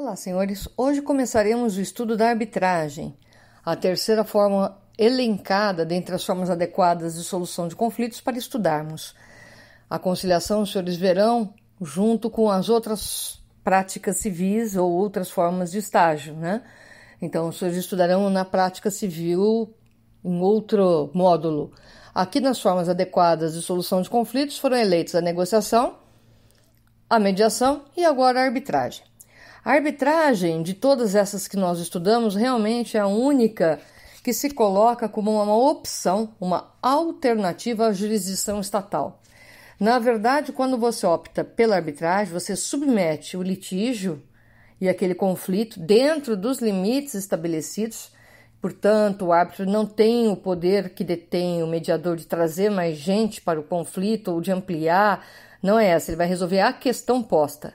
Olá, senhores. Hoje começaremos o estudo da arbitragem, a terceira forma elencada dentre as formas adequadas de solução de conflitos para estudarmos. A conciliação, os senhores verão, junto com as outras práticas civis ou outras formas de estágio, né? Então, os senhores estudarão na prática civil em outro módulo. Aqui, nas formas adequadas de solução de conflitos, foram eleitos a negociação, a mediação e agora a arbitragem. A arbitragem de todas essas que nós estudamos realmente é a única que se coloca como uma opção, uma alternativa à jurisdição estatal. Na verdade, quando você opta pela arbitragem, você submete o litígio e aquele conflito dentro dos limites estabelecidos. Portanto, o árbitro não tem o poder que detém o mediador de trazer mais gente para o conflito ou de ampliar. Não é essa, ele vai resolver a questão posta.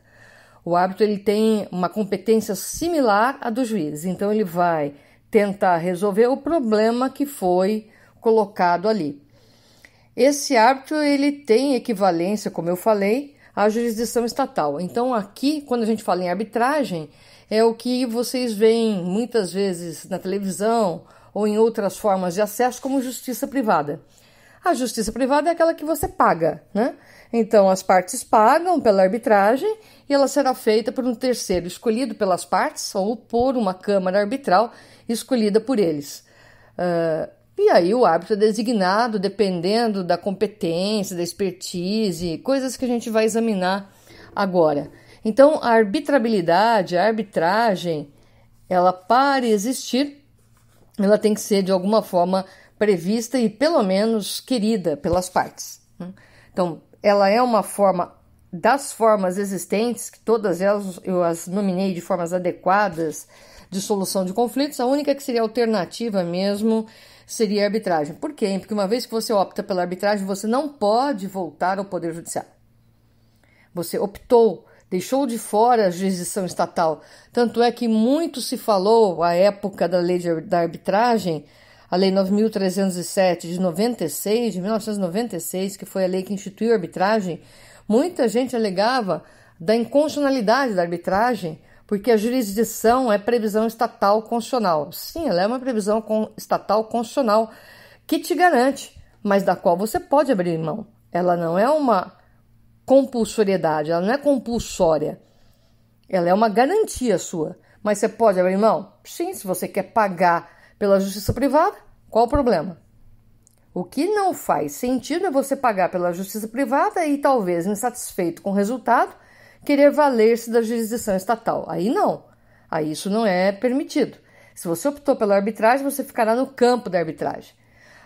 O árbitro ele tem uma competência similar à do juiz, então ele vai tentar resolver o problema que foi colocado ali. Esse árbitro ele tem equivalência, como eu falei, à jurisdição estatal. Então aqui, quando a gente fala em arbitragem, é o que vocês veem muitas vezes na televisão ou em outras formas de acesso como justiça privada. A justiça privada é aquela que você paga, né? Então as partes pagam pela arbitragem e ela será feita por um terceiro escolhido pelas partes ou por uma câmara arbitral escolhida por eles. Uh, e aí o árbitro é designado dependendo da competência, da expertise, coisas que a gente vai examinar agora. Então a arbitrabilidade, a arbitragem, ela para existir, ela tem que ser de alguma forma prevista e pelo menos querida pelas partes. Né? Então, ela é uma forma das formas existentes, que todas elas eu as nominei de formas adequadas de solução de conflitos, a única que seria alternativa mesmo seria a arbitragem. Por quê? Porque uma vez que você opta pela arbitragem, você não pode voltar ao Poder Judiciário. Você optou, deixou de fora a jurisdição estatal. Tanto é que muito se falou à época da lei de, da arbitragem a Lei 9.307 de 96, de 1996, que foi a lei que instituiu a arbitragem, muita gente alegava da inconstitucionalidade da arbitragem, porque a jurisdição é previsão estatal constitucional. Sim, ela é uma previsão estatal constitucional que te garante, mas da qual você pode abrir mão. Ela não é uma compulsoriedade, ela não é compulsória. Ela é uma garantia sua. Mas você pode abrir mão? Sim, se você quer pagar pela justiça privada, qual o problema? O que não faz sentido é você pagar pela justiça privada e, talvez insatisfeito com o resultado, querer valer-se da jurisdição estatal. Aí não. Aí isso não é permitido. Se você optou pela arbitragem, você ficará no campo da arbitragem.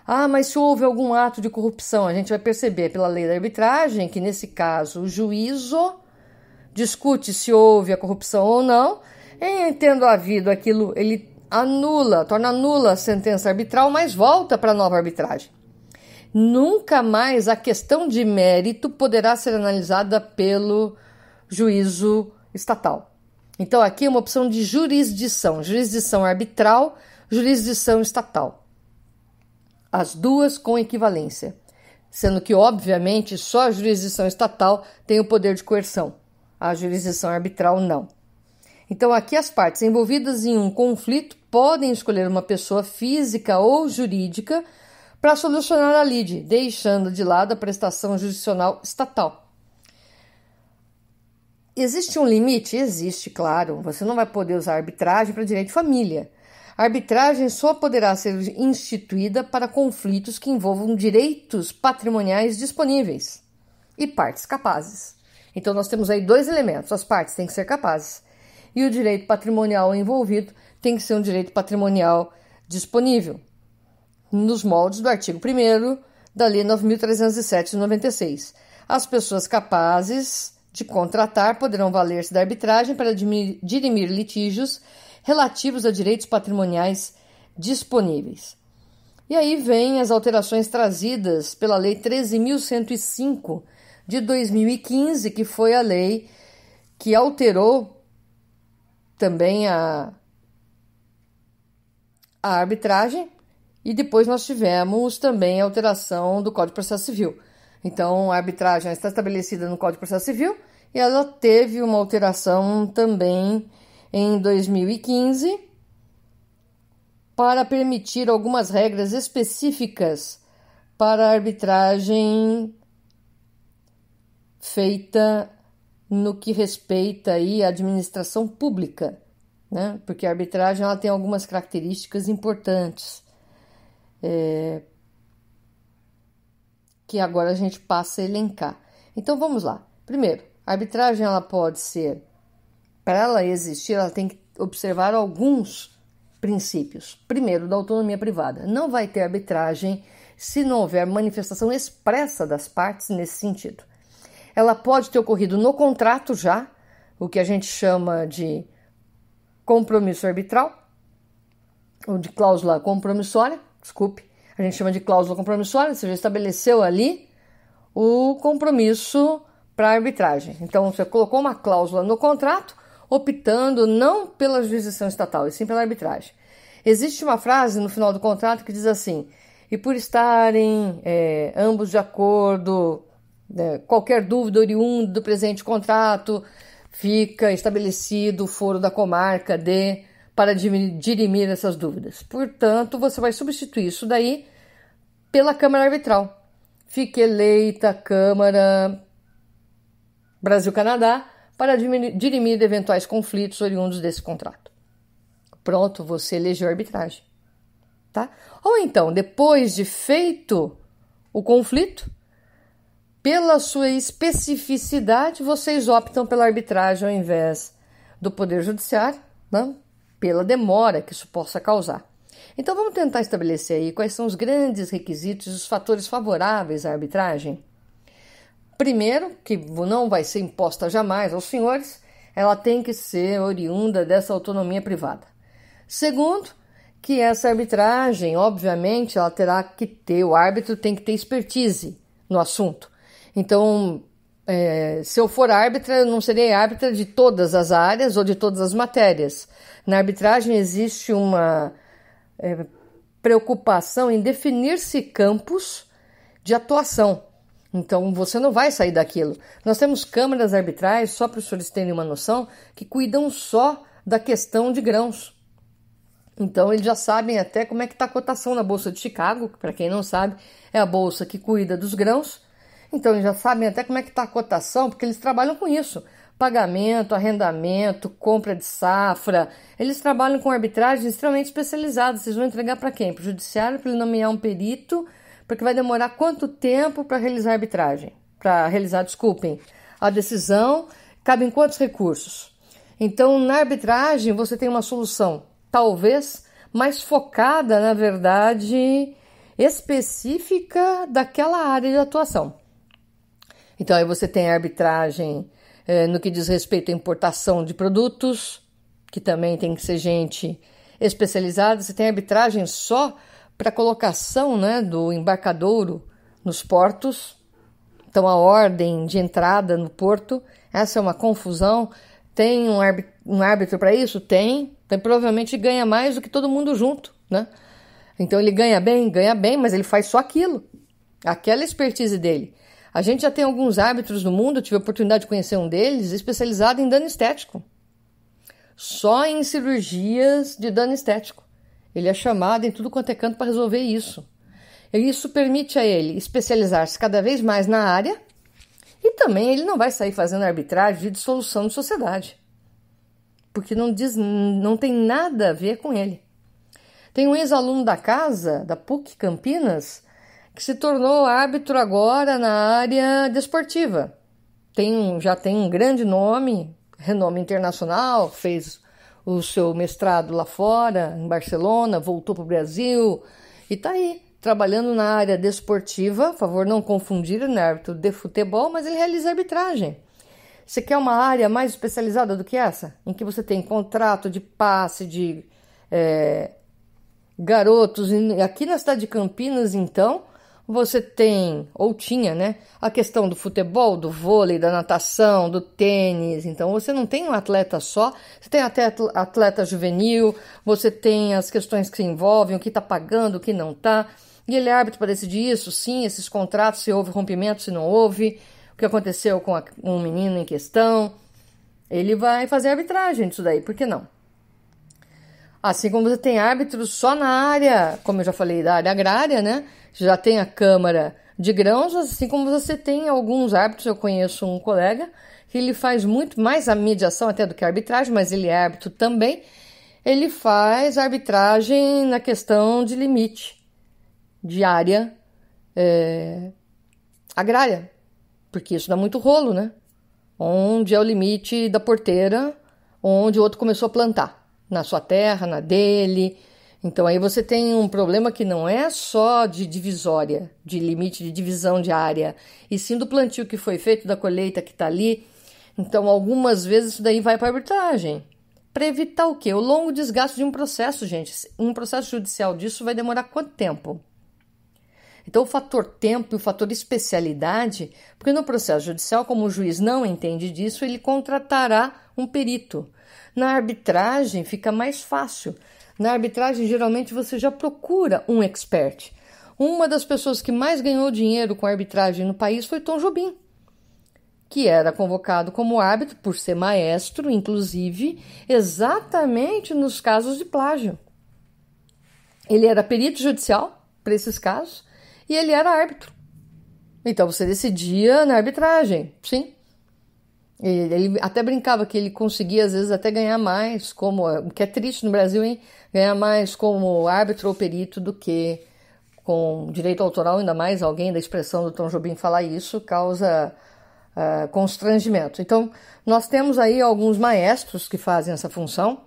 Ah, mas se houve algum ato de corrupção, a gente vai perceber pela lei da arbitragem que, nesse caso, o juízo discute se houve a corrupção ou não, e, tendo havido aquilo, ele anula, torna nula a sentença arbitral, mas volta para a nova arbitragem. Nunca mais a questão de mérito poderá ser analisada pelo juízo estatal. Então, aqui é uma opção de jurisdição: jurisdição arbitral, jurisdição estatal. As duas com equivalência. Sendo que, obviamente, só a jurisdição estatal tem o poder de coerção, a jurisdição arbitral não. Então, aqui as partes envolvidas em um conflito podem escolher uma pessoa física ou jurídica para solucionar a lide, deixando de lado a prestação judicial estatal. Existe um limite? Existe, claro. Você não vai poder usar arbitragem para direito de família. A arbitragem só poderá ser instituída para conflitos que envolvam direitos patrimoniais disponíveis e partes capazes. Então, nós temos aí dois elementos: as partes têm que ser capazes e o direito patrimonial envolvido tem que ser um direito patrimonial disponível, nos moldes do artigo 1 da Lei 9.307 de 96. As pessoas capazes de contratar poderão valer-se da arbitragem para dirimir litígios relativos a direitos patrimoniais disponíveis. E aí vem as alterações trazidas pela Lei 13.105 de 2015, que foi a lei que alterou também a, a arbitragem e depois nós tivemos também a alteração do Código de Processo Civil. Então, a arbitragem está estabelecida no Código de Processo Civil e ela teve uma alteração também em 2015 para permitir algumas regras específicas para a arbitragem feita no que respeita aí à administração pública, né? porque a arbitragem ela tem algumas características importantes, é... que agora a gente passa a elencar. Então vamos lá. Primeiro, a arbitragem ela pode ser, para ela existir, ela tem que observar alguns princípios. Primeiro, da autonomia privada. Não vai ter arbitragem se não houver manifestação expressa das partes nesse sentido ela pode ter ocorrido no contrato já, o que a gente chama de compromisso arbitral, ou de cláusula compromissória, desculpe, a gente chama de cláusula compromissória, você já estabeleceu ali o compromisso para arbitragem. Então você colocou uma cláusula no contrato, optando não pela jurisdição estatal, e sim pela arbitragem. Existe uma frase no final do contrato que diz assim: e por estarem é, ambos de acordo né? Qualquer dúvida oriunda do presente contrato, fica estabelecido o foro da comarca de para dirimir essas dúvidas. Portanto, você vai substituir isso daí pela Câmara Arbitral. Fica eleita a Câmara Brasil-Canadá para dirimir eventuais conflitos oriundos desse contrato. Pronto, você elegeu a arbitragem. Tá? Ou então, depois de feito o conflito, pela sua especificidade, vocês optam pela arbitragem ao invés do Poder Judiciário, né? pela demora que isso possa causar. Então vamos tentar estabelecer aí quais são os grandes requisitos e os fatores favoráveis à arbitragem. Primeiro, que não vai ser imposta jamais aos senhores, ela tem que ser oriunda dessa autonomia privada. Segundo, que essa arbitragem, obviamente, ela terá que ter, o árbitro tem que ter expertise no assunto. Então, é, se eu for árbitra, eu não serei árbitra de todas as áreas ou de todas as matérias. Na arbitragem existe uma é, preocupação em definir-se campos de atuação. Então você não vai sair daquilo. Nós temos câmaras arbitrais, só para os senhores terem uma noção, que cuidam só da questão de grãos. Então eles já sabem até como é que está a cotação na Bolsa de Chicago, para quem não sabe, é a bolsa que cuida dos grãos então eles já sabem até como é que está a cotação, porque eles trabalham com isso. Pagamento, arrendamento, compra de safra. Eles trabalham com arbitragens extremamente especializadas. Vocês vão entregar para quem? Para o judiciário, para ele nomear um perito, porque vai demorar quanto tempo para realizar a arbitragem? Para realizar, desculpem, a decisão. Cabem quantos recursos? Então, na arbitragem, você tem uma solução, talvez, mais focada, na verdade, específica daquela área de atuação. Então aí você tem arbitragem eh, no que diz respeito à importação de produtos, que também tem que ser gente especializada. Você tem arbitragem só para colocação né, do embarcadouro nos portos. Então a ordem de entrada no porto, essa é uma confusão. Tem um, um árbitro para isso? Tem. Então provavelmente ganha mais do que todo mundo junto, né? Então ele ganha bem, ganha bem, mas ele faz só aquilo. Aquela expertise dele. A gente já tem alguns árbitros no mundo, tive a oportunidade de conhecer um deles, especializado em dano estético. Só em cirurgias de dano estético. Ele é chamado em tudo quanto é canto para resolver isso. E isso permite a ele especializar-se cada vez mais na área e também ele não vai sair fazendo arbitragem de dissolução de sociedade. Porque não, diz, não tem nada a ver com ele. Tem um ex-aluno da casa, da PUC Campinas, que se tornou árbitro agora na área desportiva. Tem, já tem um grande nome, renome internacional, fez o seu mestrado lá fora, em Barcelona, voltou para o Brasil e está aí, trabalhando na área desportiva. favor não confundir, o é né, árbitro de futebol, mas ele realiza arbitragem. Você quer uma área mais especializada do que essa? Em que você tem contrato de passe, de é, garotos. Aqui na cidade de Campinas, então, você tem, ou tinha, né, a questão do futebol, do vôlei, da natação, do tênis. Então você não tem um atleta só, você tem até atleta juvenil, você tem as questões que se envolvem, o que está pagando, o que não está. E ele é árbitro para decidir isso, sim, esses contratos, se houve rompimento, se não houve, o que aconteceu com o um menino em questão. Ele vai fazer arbitragem disso daí, por que não? Assim como você tem árbitros só na área, como eu já falei, da área agrária, né? Já tem a Câmara de Grãos, assim como você tem alguns árbitros, eu conheço um colega que ele faz muito mais a mediação até do que a arbitragem, mas ele é árbitro também. Ele faz arbitragem na questão de limite de área é, agrária, porque isso dá muito rolo, né? Onde é o limite da porteira, onde o outro começou a plantar na sua terra, na dele. Então aí você tem um problema que não é só de divisória, de limite de divisão de área, e sim do plantio que foi feito, da colheita que está ali. Então algumas vezes isso daí vai para arbitragem. Para evitar o quê? O longo desgaste de um processo, gente. Um processo judicial disso vai demorar quanto tempo? Então, o fator tempo e o fator especialidade, porque no processo judicial, como o juiz não entende disso, ele contratará um perito na arbitragem fica mais fácil. Na arbitragem, geralmente você já procura um expert. Uma das pessoas que mais ganhou dinheiro com arbitragem no país foi Tom Jobim, que era convocado como árbitro por ser maestro, inclusive, exatamente nos casos de plágio. Ele era perito judicial para esses casos e ele era árbitro. Então você decidia na arbitragem, sim. Ele até brincava que ele conseguia, às vezes, até ganhar mais, como eh, o que é triste no Brasil, hein? Ganhar mais como árbitro ou perito do que com direito autoral, ainda mais alguém da expressão do Tom Jobim falar isso, causa uh, constrangimento. Então, nós temos aí alguns maestros que fazem essa função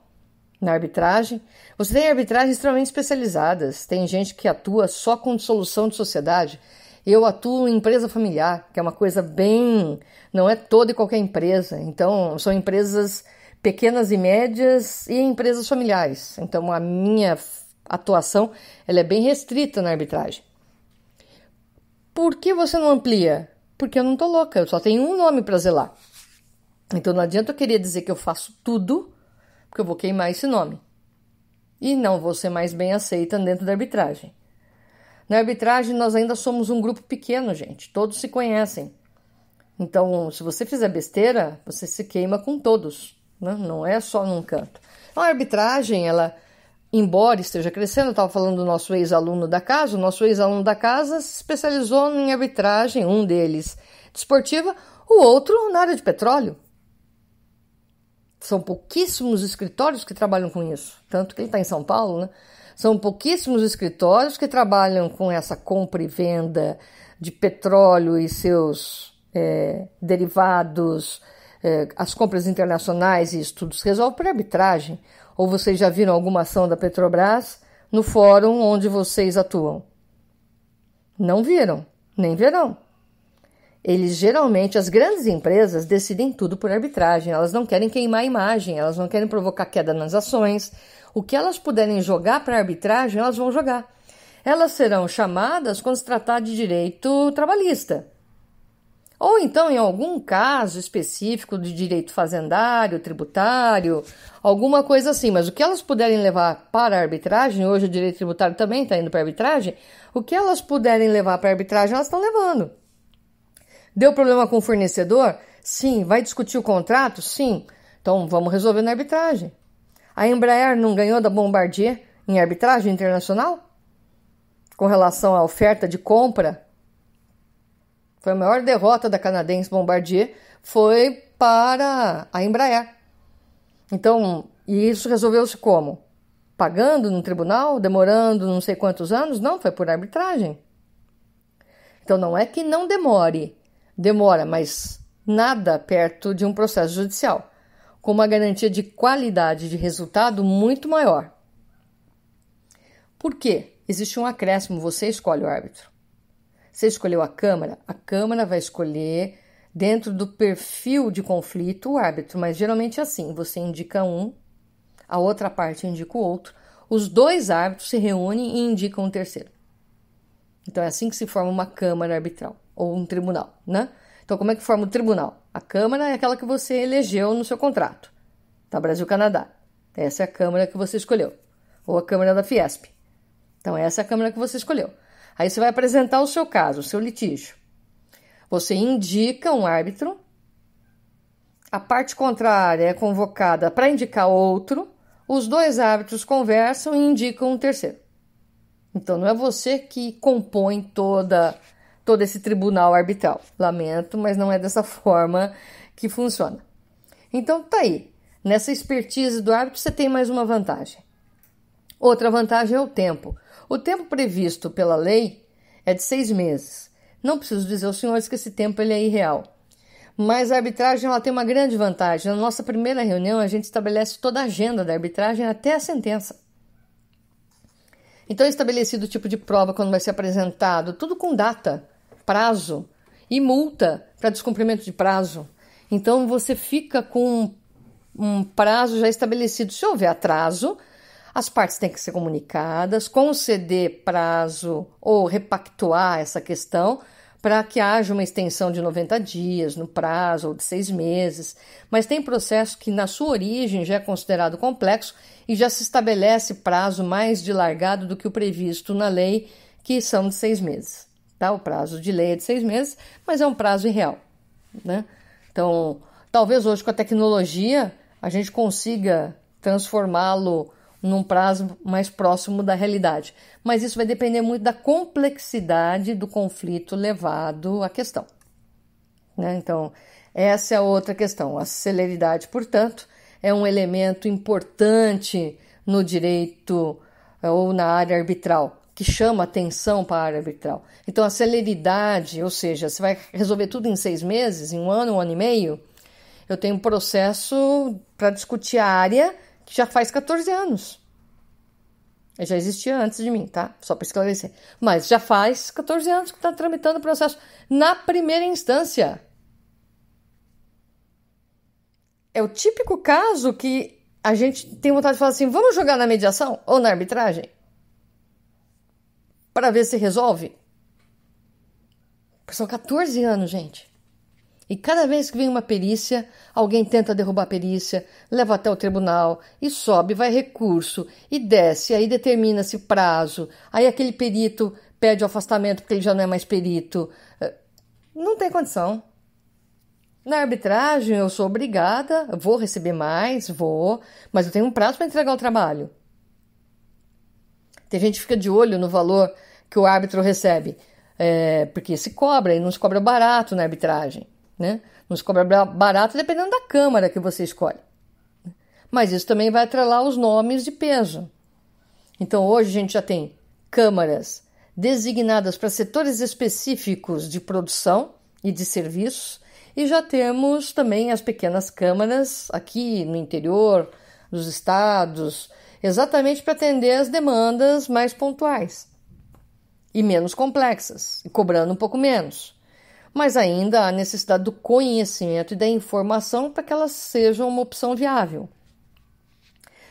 na arbitragem. Você tem arbitragens extremamente especializadas, tem gente que atua só com dissolução de sociedade eu atuo em empresa familiar, que é uma coisa bem. não é toda e qualquer empresa. Então, são empresas pequenas e médias e empresas familiares. Então, a minha atuação ela é bem restrita na arbitragem. Por que você não amplia? Porque eu não tô louca, eu só tenho um nome para zelar. Então não adianta eu querer dizer que eu faço tudo, porque eu vou queimar esse nome. E não vou ser mais bem aceita dentro da arbitragem. Na arbitragem, nós ainda somos um grupo pequeno, gente. Todos se conhecem. Então, se você fizer besteira, você se queima com todos, né? não é só num canto. Então, a arbitragem, ela, embora esteja crescendo, eu estava falando do nosso ex-aluno da casa, o nosso ex-aluno da casa se especializou em arbitragem, um deles desportiva, o outro na área de petróleo. São pouquíssimos escritórios que trabalham com isso, tanto que ele está em São Paulo, né? São pouquíssimos escritórios que trabalham com essa compra e venda de petróleo e seus é, derivados, é, as compras internacionais e estudos resolve por arbitragem. Ou vocês já viram alguma ação da Petrobras no fórum onde vocês atuam? Não viram, nem verão. Eles geralmente, as grandes empresas, decidem tudo por arbitragem. Elas não querem queimar a imagem, elas não querem provocar queda nas ações, o que elas puderem jogar para a arbitragem, elas vão jogar. Elas serão chamadas quando se tratar de direito trabalhista. Ou então, em algum caso específico de direito fazendário, tributário, alguma coisa assim. Mas o que elas puderem levar para a arbitragem, hoje o direito tributário também está indo para a arbitragem, o que elas puderem levar para a arbitragem, elas estão levando. Deu problema com o fornecedor? Sim. Vai discutir o contrato? Sim. Então vamos resolver na arbitragem. A Embraer não ganhou da Bombardier em arbitragem internacional? Com relação à oferta de compra? Foi a maior derrota da canadense Bombardier foi para a Embraer. Então, e isso resolveu-se como? Pagando no tribunal, demorando não sei quantos anos? Não, foi por arbitragem. Então, não é que não demore, demora, mas nada perto de um processo judicial com uma garantia de qualidade de resultado muito maior. Por quê? Existe um acréscimo, você escolhe o árbitro. Você escolheu a Câmara, a Câmara vai escolher dentro do perfil de conflito o árbitro, mas geralmente é assim: você indica um, a outra parte indica o outro, os dois árbitros se reúnem e indicam um terceiro. Então é assim que se forma uma Câmara Arbitral ou um tribunal, né? Então, como é que forma o tribunal? A Câmara é aquela que você elegeu no seu contrato, tá? Brasil-Canadá. Essa é a Câmara que você escolheu. Ou a Câmara da Fiesp. Então, essa é a Câmara que você escolheu. Aí você vai apresentar o seu caso, o seu litígio. Você indica um árbitro, a parte contrária é convocada para indicar outro, os dois árbitros conversam e indicam um terceiro. Então, não é você que compõe toda todo esse tribunal arbitral. Lamento, mas não é dessa forma que funciona. Então tá aí. Nessa expertise do árbitro, você tem mais uma vantagem. Outra vantagem é o tempo. O tempo previsto pela lei é de seis meses. Não preciso dizer aos senhores que esse tempo ele é irreal. Mas a arbitragem ela tem uma grande vantagem. Na nossa primeira reunião, a gente estabelece toda a agenda da arbitragem até a sentença. Então, é estabelecido o tipo de prova quando vai ser apresentado, tudo com data prazo e multa para descumprimento de prazo. Então você fica com um prazo já estabelecido. Se houver atraso, as partes têm que ser comunicadas, conceder prazo ou repactuar essa questão para que haja uma extensão de 90 dias no prazo ou de seis meses. Mas tem processo que, na sua origem, já é considerado complexo e já se estabelece prazo mais dilargado do que o previsto na lei, que são de seis meses. Tá? O prazo de lei é de seis meses, mas é um prazo irreal. Né? Então, talvez hoje com a tecnologia a gente consiga transformá-lo num prazo mais próximo da realidade. Mas isso vai depender muito da complexidade do conflito levado à questão. Né? Então, essa é outra questão. A celeridade, portanto, é um elemento importante no direito eh, ou na área arbitral que chama atenção para a área arbitral. Então, a celeridade, ou seja, você vai resolver tudo em seis meses, em um ano, um ano e meio. Eu tenho um processo para discutir a área que já faz 14 anos. Eu já existia antes de mim, tá? Só para esclarecer. Mas já faz 14 anos que está tramitando o processo na primeira instância. É o típico caso que a gente tem vontade de falar assim: vamos jogar na mediação ou na arbitragem? para ver se resolve. São 14 anos, gente. E cada vez que vem uma perícia, alguém tenta derrubar a perícia, leva até o tribunal, e sobe, vai recurso, e desce, aí determina-se prazo, aí aquele perito pede o afastamento porque ele já não é mais perito. Não tem condição. Na arbitragem, eu sou obrigada, vou receber mais, vou, mas eu tenho um prazo para entregar o trabalho. Tem gente que fica de olho no valor que o árbitro recebe, é, porque se cobra e não se cobra barato na arbitragem, né? Não se cobra barato dependendo da câmara que você escolhe. Né? Mas isso também vai atrelar os nomes de peso. Então hoje a gente já tem câmaras designadas para setores específicos de produção e de serviços, e já temos também as pequenas câmaras aqui no interior dos estados, exatamente para atender as demandas mais pontuais e menos complexas, e cobrando um pouco menos. Mas ainda há necessidade do conhecimento e da informação para que elas sejam uma opção viável.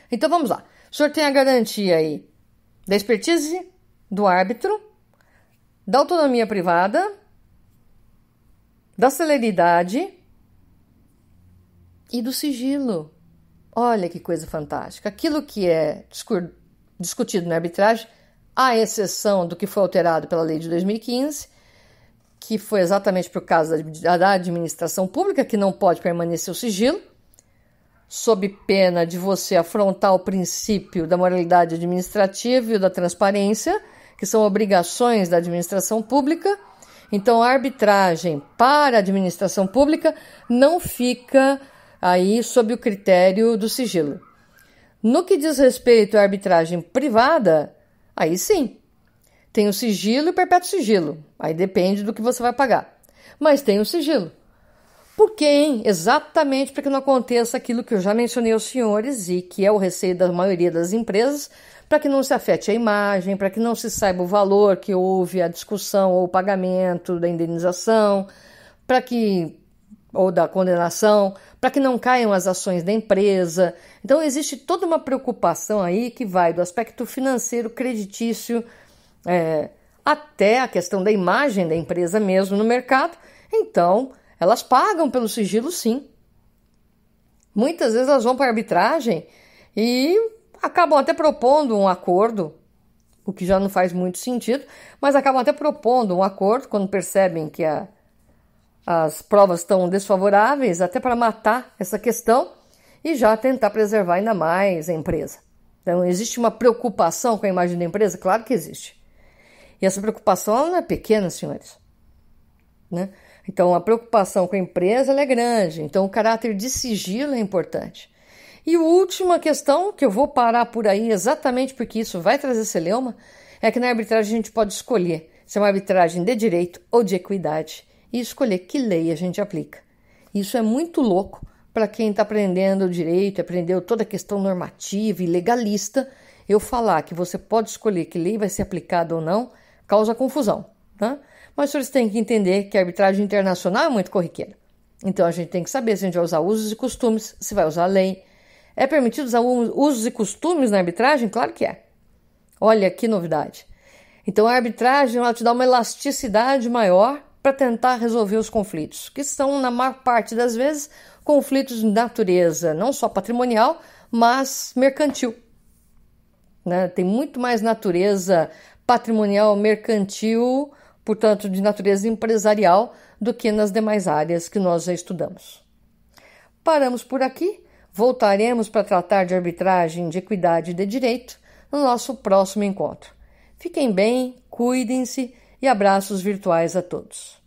Então vamos lá. O senhor tem a garantia aí da expertise do árbitro, da autonomia privada, da celeridade e do sigilo. Olha que coisa fantástica. Aquilo que é discutido na arbitragem, à exceção do que foi alterado pela lei de 2015, que foi exatamente para o caso da administração pública, que não pode permanecer o sigilo, sob pena de você afrontar o princípio da moralidade administrativa e da transparência, que são obrigações da administração pública. Então, a arbitragem para a administração pública não fica aí sob o critério do sigilo. No que diz respeito à arbitragem privada, aí sim, tem o sigilo e perpétuo sigilo. Aí depende do que você vai pagar. Mas tem o sigilo. Por quem? Exatamente para que não aconteça aquilo que eu já mencionei aos senhores e que é o receio da maioria das empresas, para que não se afete a imagem, para que não se saiba o valor que houve a discussão ou o pagamento da indenização, para que ou da condenação, para que não caiam as ações da empresa. Então, existe toda uma preocupação aí que vai do aspecto financeiro, creditício, é, até a questão da imagem da empresa mesmo no mercado. Então, elas pagam pelo sigilo, sim. Muitas vezes elas vão para a arbitragem e acabam até propondo um acordo, o que já não faz muito sentido, mas acabam até propondo um acordo quando percebem que a as provas estão desfavoráveis, até para matar essa questão e já tentar preservar ainda mais a empresa. Então, existe uma preocupação com a imagem da empresa? Claro que existe. E essa preocupação não é pequena, senhores. Né? Então, a preocupação com a empresa é grande. Então, o caráter de sigilo é importante. E a última questão, que eu vou parar por aí exatamente porque isso vai trazer celeuma, é que na arbitragem a gente pode escolher se é uma arbitragem de direito ou de equidade e escolher que lei a gente aplica. Isso é muito louco para quem está aprendendo direito, aprendeu toda a questão normativa e legalista. Eu falar que você pode escolher que lei vai ser aplicada ou não causa confusão. Né? Mas vocês têm que entender que a arbitragem internacional é muito corriqueira. Então a gente tem que saber se a gente vai usar usos e costumes, se vai usar a lei. É permitido usar usos e costumes na arbitragem? Claro que é. Olha que novidade. Então a arbitragem ela te dá uma elasticidade maior para tentar resolver os conflitos, que são, na maior parte das vezes, conflitos de natureza não só patrimonial, mas mercantil. Né? Tem muito mais natureza patrimonial mercantil, portanto, de natureza empresarial, do que nas demais áreas que nós já estudamos. Paramos por aqui, voltaremos para tratar de arbitragem, de equidade e de direito no nosso próximo encontro. Fiquem bem, cuidem-se e abraços virtuais a todos.